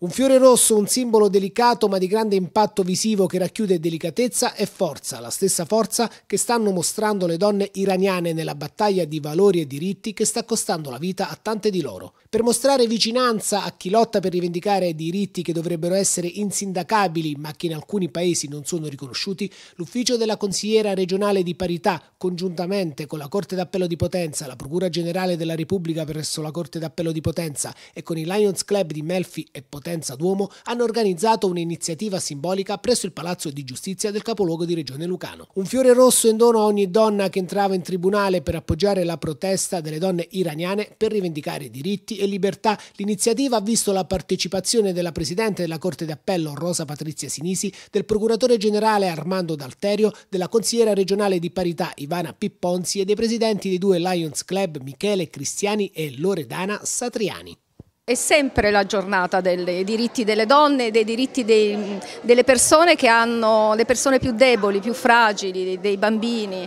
Un fiore rosso, un simbolo delicato ma di grande impatto visivo che racchiude delicatezza e forza, la stessa forza che stanno mostrando le donne iraniane nella battaglia di valori e diritti che sta costando la vita a tante di loro. Per mostrare vicinanza a chi lotta per rivendicare diritti che dovrebbero essere insindacabili ma che in alcuni paesi non sono riconosciuti, l'ufficio della consigliera regionale di parità, congiuntamente con la Corte d'Appello di Potenza, la Procura Generale della Repubblica presso la Corte d'Appello di Potenza e con il Lions Club di Melfi e Potenza, Potenza Duomo hanno organizzato un'iniziativa simbolica presso il Palazzo di Giustizia del capoluogo di Regione Lucano. Un fiore rosso in dono a ogni donna che entrava in tribunale per appoggiare la protesta delle donne iraniane per rivendicare diritti e libertà. L'iniziativa ha visto la partecipazione della Presidente della Corte d'Appello Rosa Patrizia Sinisi, del Procuratore Generale Armando D'Alterio, della Consigliera Regionale di Parità Ivana Pipponzi e dei Presidenti dei due Lions Club Michele Cristiani e Loredana Satriani. È sempre la giornata dei diritti delle donne dei diritti dei, delle persone che hanno, le persone più deboli, più fragili, dei bambini.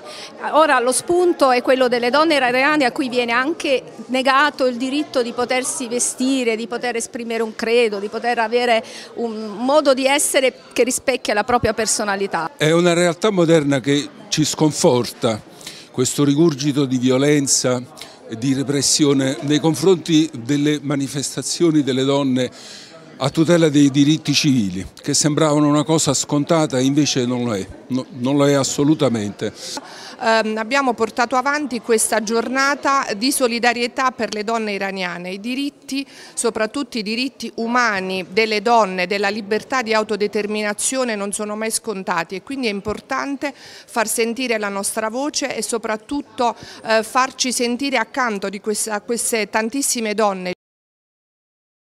Ora lo spunto è quello delle donne iraniane a cui viene anche negato il diritto di potersi vestire, di poter esprimere un credo, di poter avere un modo di essere che rispecchia la propria personalità. È una realtà moderna che ci sconforta, questo rigurgito di violenza, di repressione nei confronti delle manifestazioni delle donne a tutela dei diritti civili, che sembravano una cosa scontata e invece non lo è, no, non lo è assolutamente. Eh, abbiamo portato avanti questa giornata di solidarietà per le donne iraniane, i diritti, soprattutto i diritti umani delle donne, della libertà di autodeterminazione non sono mai scontati e quindi è importante far sentire la nostra voce e soprattutto eh, farci sentire accanto questa, a queste tantissime donne.